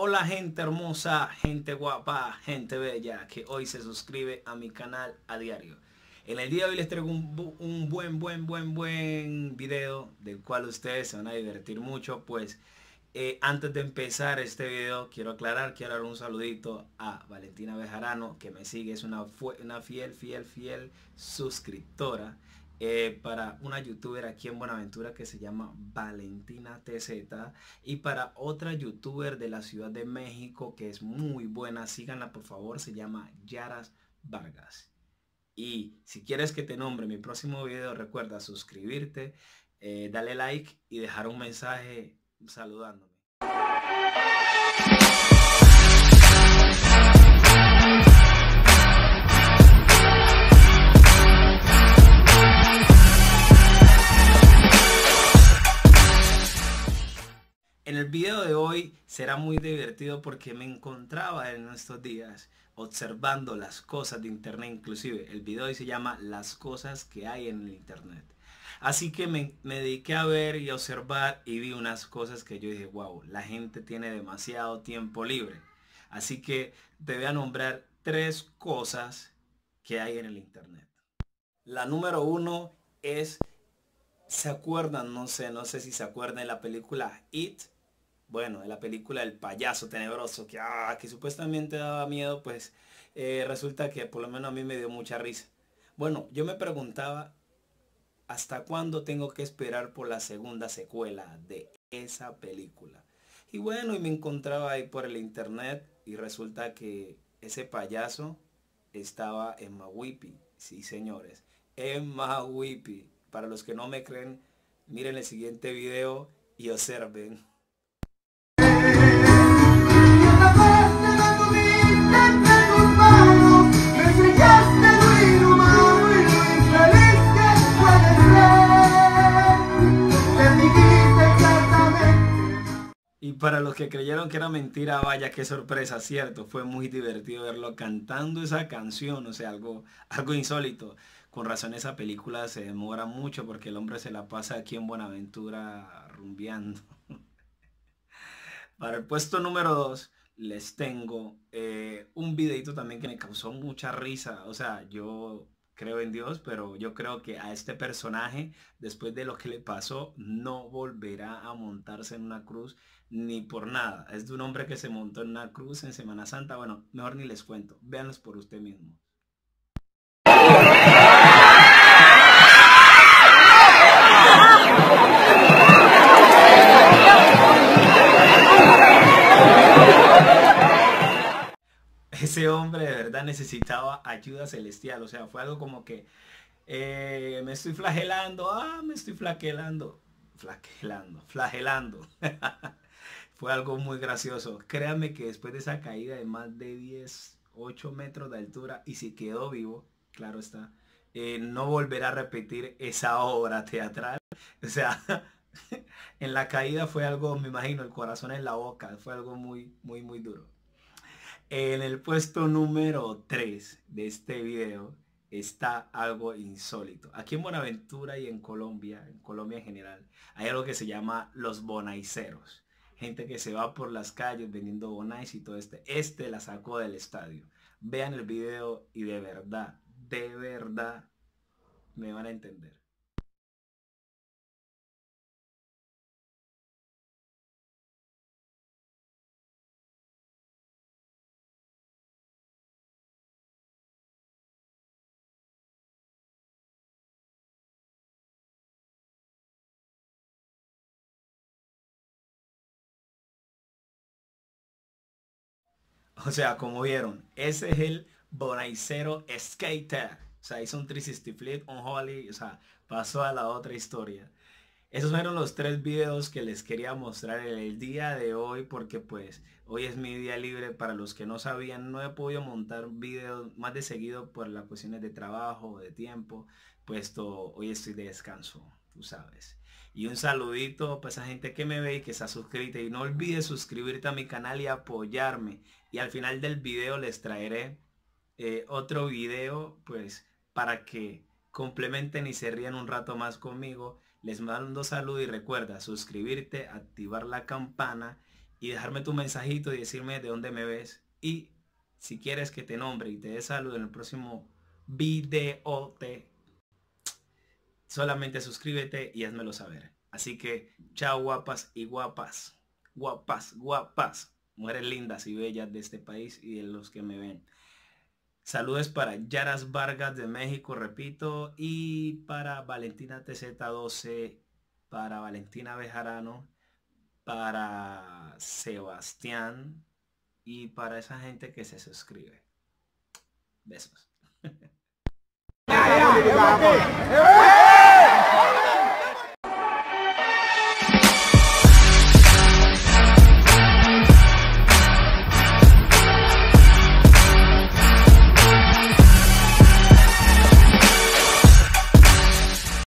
Hola gente hermosa, gente guapa, gente bella que hoy se suscribe a mi canal a diario. En el día de hoy les traigo un, buen, buen, buen, buen video del cual ustedes se van a divertir mucho. Pues eh, antes de empezar este video quiero aclarar, quiero dar un saludito a Valentina Bejarano que me sigue, es una, una fiel, fiel, fiel suscriptora. Eh, para una youtuber aquí en Buenaventura que se llama Valentina TZ y para otra youtuber de la Ciudad de México que es muy buena, síganla por favor, se llama Yaras Vargas. Y si quieres que te nombre mi próximo video, recuerda suscribirte, eh, dale like y dejar un mensaje saludándome. El video de hoy será muy divertido porque me encontraba en estos días observando las cosas de internet inclusive. El video hoy se llama Las cosas que hay en el internet. Así que me, dediqué a ver y observar y vi unas cosas que yo dije, wow, la gente tiene demasiado tiempo libre. Así que te voy a nombrar tres cosas que hay en el internet. La número uno es, ¿se acuerdan? No sé, no sé si se acuerdan de la película It bueno, de la película El payaso tenebroso, que, ah, que supuestamente daba miedo, pues eh, resulta que por lo menos a mí me dio mucha risa. Bueno, yo me preguntaba, ¿hasta cuándo tengo que esperar por la segunda secuela de esa película? Y bueno, y me encontraba ahí por el internet y resulta que ese payaso estaba en Mawipi, sí señores, en Mawipi. Para los que no me creen, miren el siguiente video y observen. Y para los que creyeron que era mentira, vaya qué sorpresa, cierto, fue muy divertido verlo cantando esa canción, o sea, algo, algo insólito. Con razón esa película se demora mucho porque el hombre se la pasa aquí en Buenaventura rumbeando. para el puesto número 2 les tengo eh, un videito también que me causó mucha risa, o sea, yo creo en Dios, pero yo creo que a este personaje, después de lo que le pasó, no volverá a montarse en una cruz ni por nada. Es de un hombre que se montó en una cruz en Semana Santa. Bueno, mejor ni les cuento. Véanlos por usted mismo. hombre de verdad necesitaba ayuda celestial. O sea, fue algo como que eh, me estoy flagelando, ah, me estoy flagelando, flagelando, flagelando. fue algo muy gracioso. Créanme que después de esa caída de más de 10, 8 metros de altura y si quedó vivo, claro está, eh, no volverá a repetir esa obra teatral. O sea, en la caída fue algo, me imagino, el corazón en la boca, fue algo muy, muy, muy duro. En el puesto número 3 de este video está algo insólito. Aquí en Buenaventura y en Colombia, en Colombia en general, hay algo que se llama los bonaiceros. Gente que se va por las calles vendiendo bonais y todo este. Este la sacó del estadio. Vean el video y de verdad, de verdad, me van a entender. O sea, como vieron, ese es el Bonaicero Skater. O sea, hizo un 360 flip, un holly, o sea, pasó a la otra historia. Esos fueron los tres videos que les quería mostrar el día de hoy porque pues hoy es mi día libre. Para los que no sabían, no he podido montar videos más de seguido por las cuestiones de trabajo, de tiempo, puesto hoy estoy de descanso sabes. Y un saludito para esa gente que me ve y que está suscrita. Y no olvides suscribirte a mi canal y apoyarme. Y al final del video les traeré eh, otro video, pues, para que complementen y se rían un rato más conmigo. Les mando saludo y recuerda suscribirte, activar la campana y dejarme tu mensajito y decirme de dónde me ves. Y si quieres que te nombre y te dé salud en el próximo video, te Solamente suscríbete y házmelo saber. Así que, chao guapas y guapas. Guapas, guapas. Mujeres lindas y bellas de este país y de los que me ven. Saludos para Yaras Vargas de México, repito, y para Valentina TZ12, para Valentina Bejarano, para Sebastián y para esa gente que se suscribe. Besos.